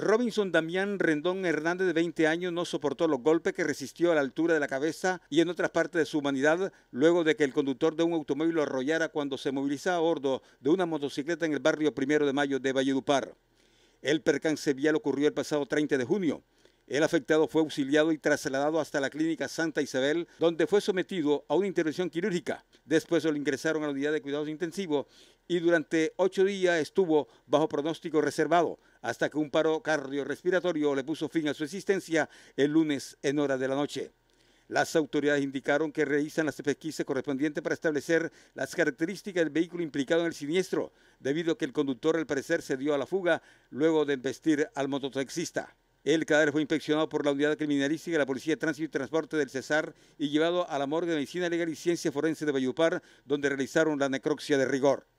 Robinson Damián Rendón Hernández, de 20 años, no soportó los golpes que resistió a la altura de la cabeza y en otras partes de su humanidad, luego de que el conductor de un automóvil lo arrollara cuando se movilizaba a bordo de una motocicleta en el barrio Primero de Mayo de Valledupar. El percance vial ocurrió el pasado 30 de junio. El afectado fue auxiliado y trasladado hasta la clínica Santa Isabel, donde fue sometido a una intervención quirúrgica. Después lo ingresaron a la unidad de cuidados intensivos y durante ocho días estuvo bajo pronóstico reservado hasta que un paro cardiorrespiratorio le puso fin a su existencia el lunes en hora de la noche. Las autoridades indicaron que realizan las pesquisas correspondientes para establecer las características del vehículo implicado en el siniestro, debido a que el conductor al parecer se dio a la fuga luego de embestir al mototaxista. El cadáver fue inspeccionado por la unidad criminalística de la Policía de Tránsito y Transporte del Cesar y llevado a la morgue de Medicina Legal y Ciencia Forense de Bayupar, donde realizaron la necropsia de rigor.